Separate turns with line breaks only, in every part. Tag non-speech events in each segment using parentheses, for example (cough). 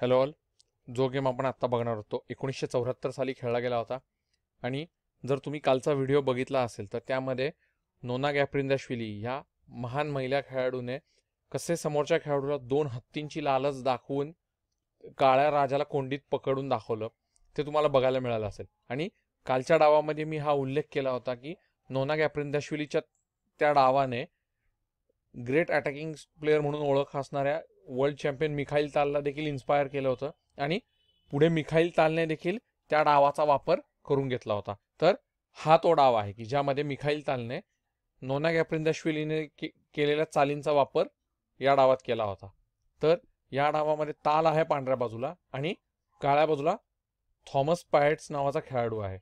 hello all जो game आपण आत्ता बघणार होतो एकोणीसशे चौऱ्याहत्तर साली खेळला गेला होता आणि जर तुम्ही कालचा व्हिडिओ बघितला असेल तर त्यामध्ये नोना गॅप्रिंदाश्विली ह्या महान महिला खेळाडूने कसे समोरच्या खेळाडूला दोन हत्तींची लालच दाखवून काळ्या राजाला कोंडीत पकडून दाखवलं ते तुम्हाला बघायला मिळालं असेल आणि कालच्या डावामध्ये मी हा उल्लेख केला होता की नोना गॅप्रिंदाश्विलीच्या त्या डावाने ग्रेट अटॅकिंग प्लेअर म्हणून ओळख असणाऱ्या वर्ल्ड चॅम्पियन मिखाईल तालला देखील इन्स्पायर केलं होतं आणि पुढे मिखाईल तालने देखील त्या डावाचा वापर करून घेतला होता तर हा तो डाव आहे की ज्यामध्ये मिखाईल तालने नोना गॅप्रिंदाश्विलीने श्विलीने केलेल्या चालींचा वापर या डावात केला होता तर या डावामध्ये ताल आहे पांढऱ्या बाजूला आणि काळ्या बाजूला थॉमस पायट्स नावाचा खेळाडू आहे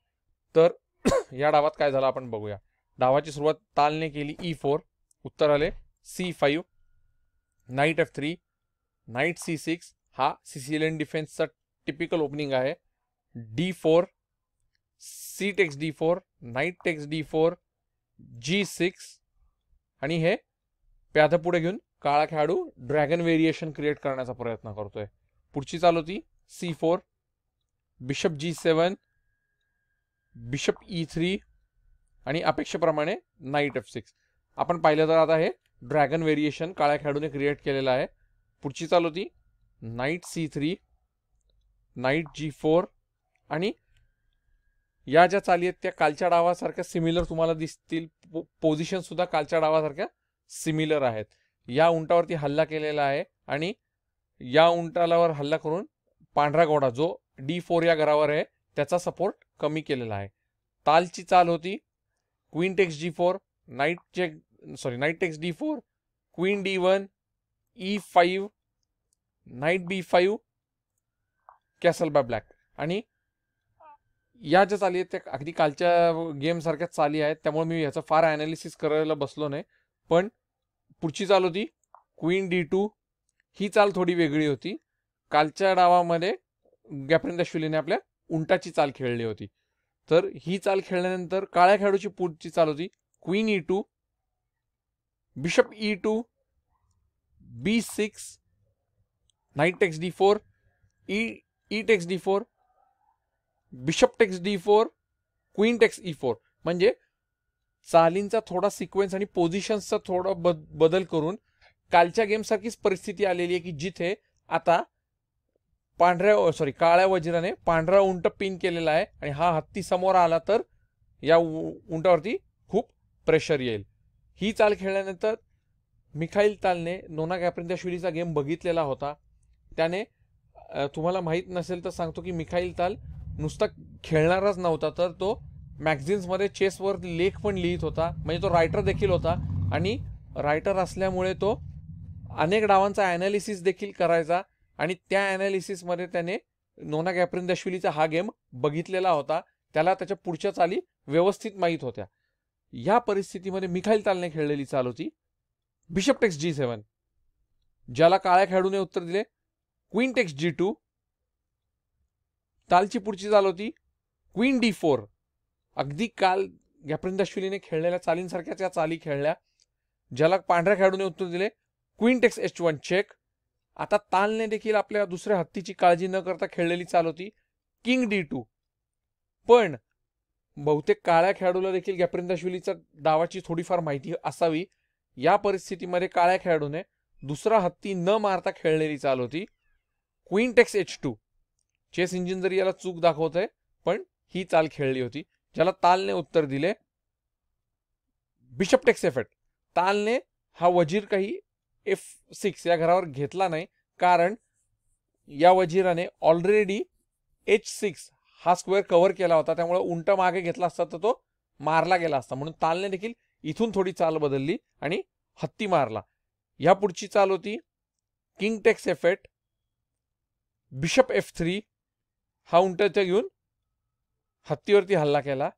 तर (clears throat) या डावात काय झालं आपण बघूया डावाची सुरुवात तालने केली ई e फोर उत्तर आले C five knight F three knight C six हा सिसिलियन डिफेन्सचा टिपिकल ओपनिंग आहे D four C takes D four knight takes D four G six आणि हे प्याथ पुढे घेऊन काळा खेळाडू ड्रॅगन व्हेरिएशन क्रिएट करण्याचा प्रयत्न करतोय पुढची चाल होती C four bishop G seven bishop E three आणि अपेक्षेप्रमाणे नाईट एफ सिक्स आपण पाहिलं तर आता हे ड्रॅगन व्हेरिएशन काळ्या खेळाडूने क्रिएट केलेलं आहे पुढची चाल होती knight C three knight G four आणि या ज्या चाली आहेत त्या कालच्या डावासारख्या सिमिलर तुम्हाला दिसतील पो पोझिशन सुद्धा कालच्या डावासारख्या सिमिलर आहेत या उंटावरती हल्ला केलेला आहे आणि या उंटालावर हल्ला करून पांढरा घोडा जो डी फोर या घरावर आहे त्याचा सपोर्ट कमी केलेला आहे तालची चाल होती queen takes G four knight check sorry knight takes D four queen D one e5 knight knight B five castle by black आणि या ज्या चाली आहेत त्या अगदी कालच्या गेमसारख्याच चाली आहेत त्यामुळे मी याचं फार ॲनालिसिस करायला बसलो नाही पण पुढची चाल होती क्वीन डी टू ही चाल थोडी वेगळी होती कालच्या डावामध्ये गॅप्रिन शुलीने आपल्या उंटाची चाल खेळली होती तर ही चाल खेळल्यानंतर काळ्या खेळाडूची पुढची चाल होती queen E two bishop E two b6 knight takes d4 e e takes d4 bishop takes D four queen takes E four म्हणजे चालींचा थोडा सिक्वेन्स आणि पोझिशन्सचा थोडा बदल करून कालच्या गेमसारखीच परिस्थिती आलेली आहे की जिथे आता पांढऱ्या सॉरी काळ्या वजिराने पांढरा उंट पिन केलेला आहे आणि हा हत्ती समोर आला तर या उंटावरती खूप प्रेशर येईल ही चाल खेळल्यानंतर मिखाईल तालने नोना गॅप्रिंदाश्विलीचा गेम बघितलेला होता त्याने तुम्हाला माहीत नसेल तर सांगतो की मिखाईल ताल नुसता खेळणाराच नव्हता तर तो मॅग्झिन्समध्ये चेसवर लेख पण लिहित होता म्हणजे तो रायटर देखील होता आणि रायटर असल्यामुळे तो अनेक डावांचा ॲनालिसिस देखील करायचा आणि त्या ॲनालिसिसमध्ये त्याने नोना गॅप्रिंदाश्विलीचा हा गेम बघितलेला होता त्याला त्याच्या पुढच्या चाली व्यवस्थित माहीत होत्या या परिस्थितीमध्ये मिखाईल तालने खेळलेली चाल होती बिशप टेक्स जी सेवन ज्याला काळ्या खेळाडूने उत्तर दिले क्वीन टेक्स जी टू कालची पुढची चाल होती क्वीन डी फोर अगदी काल गॅप्रिंद अश्विनीने खेळलेल्या चालींसारख्याच या चाली खेळल्या ज्याला पांढऱ्या खेळाडूने उत्तर दिले queen takes H one check आता तालने देखील आपल्या दुसऱ्या हत्तीची काळजी न करता खेळलेली चाल होती किंग डी टू पण बहुतेक काळ्या खेळाडूला देखील गॅप्रिंदाश्विलीचा डावाची थोडीफार माहिती असावी या परिस्थितीमध्ये काळ्या खेळाडूने दुसरा हत्ती न मारता खेळलेली चाल होती queen takes H two chess engine जरी याला चूक दाखवत आहे पण ही चाल खेळली होती ज्याला तालने उत्तर दिले बिशप टेक्स एफेट तालने हा वजीर काही एफ सिक्स या घरावर घेतला नाही कारण या वजीराने ऑलरेडी एच सिक्स हा स्क्वेअर कव्हर केला होता त्यामुळे उंट मागे घेतला असता तर तो मारला गेला असता म्हणून तालने देखील इथून थोडी चाल बदलली आणि हत्ती मारला या पुढची चाल होती king takes F eight bishop F three हा उंटच्या घेऊन हत्तीवरती हल्ला केला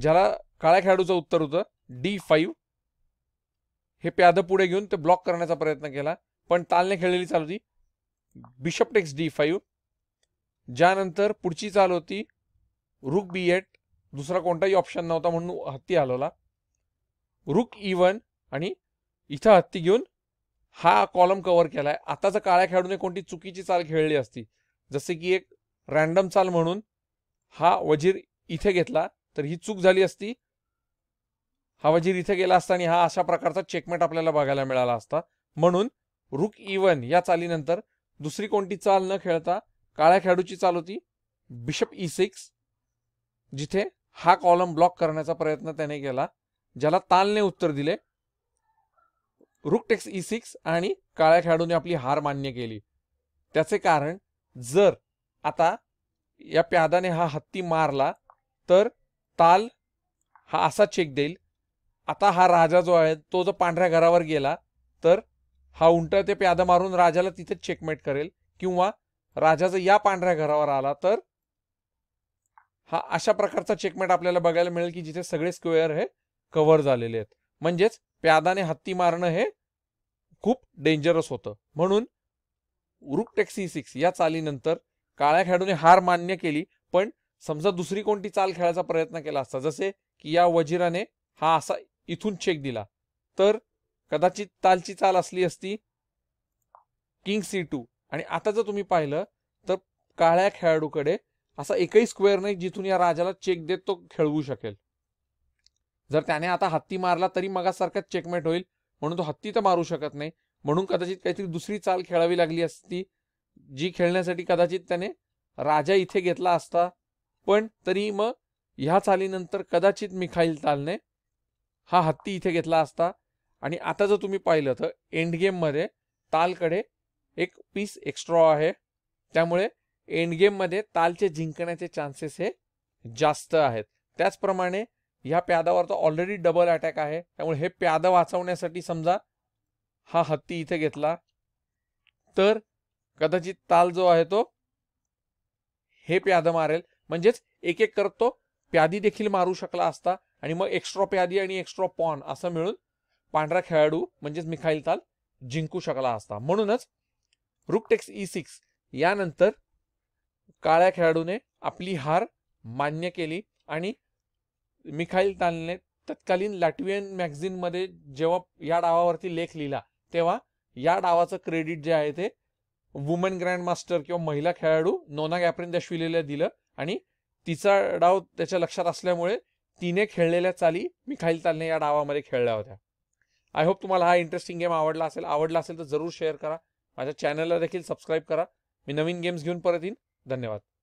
ज्याला काळ्या खेळाडूचं उत्तर होतं डी फाईव्ह हे प्याद पुढे घेऊन ते ब्लॉक करण्याचा प्रयत्न केला पण तालने खेळलेली चाल होती बिशप टेक्स डी फाईव्ह ज्यानंतर पुढची चाल होती रुक बी एट दुसरा कोणताही ऑप्शन नव्हता म्हणून हत्ती हलवला रुक इवन आणि इथं हत्ती घेऊन हा कॉलम कव्हर केलाय आताचा काळ्या खेळाडूने कोणती चुकीची चाल खेळली असती जसे की एक रॅन्डम चाल म्हणून हा वजीर इथे घेतला तर ही चूक झाली असती हा वजीर इथे गेला असता आणि हा अशा प्रकारचा चेकमेट आपल्याला बघायला मिळाला असता म्हणून रुक इवन या चालीनंतर दुसरी कोणती चाल न खेळता काळ्या खेळाडूची चाल होती बिशप ई सिक्स जिथे हा कॉलम ब्लॉक करण्याचा प्रयत्न त्याने केला ज्याला तालने उत्तर दिले रुकटेक्स ई e सिक्स आणि काळ्या खेळाडूने आपली हार मान्य केली त्याचे कारण जर आता या प्यादाने हा हत्ती मारला तर ताल हा असा चेक देईल आता हा राजा जो आहे तो जो पांढऱ्या घरावर गेला तर हा उंट ते प्यादा मारून राजाला तिथे चेकमेट करेल किंवा राजा जर या पांढऱ्या घरावर आला तर हा अशा प्रकारचा चेकमेट आपल्याला बघायला मिळेल की जिथे सगळे स्क्वेअर हे कव्हर झालेले आहेत म्हणजेच प्यादाने हत्ती मारणं हे खूप डेंजरस होतं म्हणून रुक टॅक्सी सिक्स या चालीनंतर काळ्या खेळाडूने हार मान्य केली पण समजा दुसरी कोणती चाल खेळायचा प्रयत्न केला असता जसे की या वजीराने हा असा इथून चेक दिला तर कदाचित तालची चाल असली असती किंग सी टू आणि आता जर तुम्ही पाहिलं तर काळ्या खेळाडूकडे असा एकही स्क्वेअर नाही जिथून या राजाला चेक देत तो खेळवू शकेल जर त्याने आता हत्ती मारला तरी मगासारखाच चेकमेट होईल म्हणून तो हत्ती तर मारू शकत नाही म्हणून कदाचित काहीतरी दुसरी चाल खेळावी लागली असती जी खेळण्यासाठी कदाचित त्याने राजा इथे घेतला असता पण तरी मग ह्या चालीनंतर कदाचित मिखाईल तालने हा हत्ती इथे घेतला असता आणि आता जर तुम्ही पाहिलं तर एंड गेममध्ये तालकडे एक पीस एक्स्ट्रॉ आहे त्यामुळे एंड गेममध्ये तालचे जिंकण्याचे चान्सेस हे जास्त आहेत त्याचप्रमाणे ह्या तो ऑलरेडी डबल अटॅक आहे त्यामुळे हे प्यादं वाचवण्यासाठी समजा हा हत्ती इथे घेतला तर कदाचित ताल जो आहे तो हे प्यादं मारेल म्हणजेच एक एक करतो प्यादी देखील मारू शकला असता आणि मग एक्स्ट्रा प्यादी आणि एक्स्ट्रा पॉन असं मिळून पांढरा खेळाडू म्हणजेच मिखाईल ताल जिंकू शकला असता म्हणूनच रुकटेक्स ई सिक्स यानंतर काळ्या खेळाडूने आपली हार मान्य केली आणि मिखाईल तालने तत्कालीन लॅटवियन मॅगझिनमध्ये जेव्हा या डावावरती लेख लिहिला तेव्हा या डावाचं क्रेडिट जे आहे ते वुमन ग्रँड मास्टर किंवा महिला खेळाडू नोना गॅप्रिन दशविलेला दिलं आणि तिचा डाव त्याच्या लक्षात असल्यामुळे तिने खेळलेल्या चाली मिखाईल तालने या डावामध्ये खेळल्या होत्या आय होप तुम्हाला हा इंटरेस्टिंग गेम आवडला असेल आवडला असेल तर जरूर शेअर करा माझ्या चॅनलला देखील सबस्क्राईब करा मी नवीन गेम्स घेऊन परत येईन धन्यवाद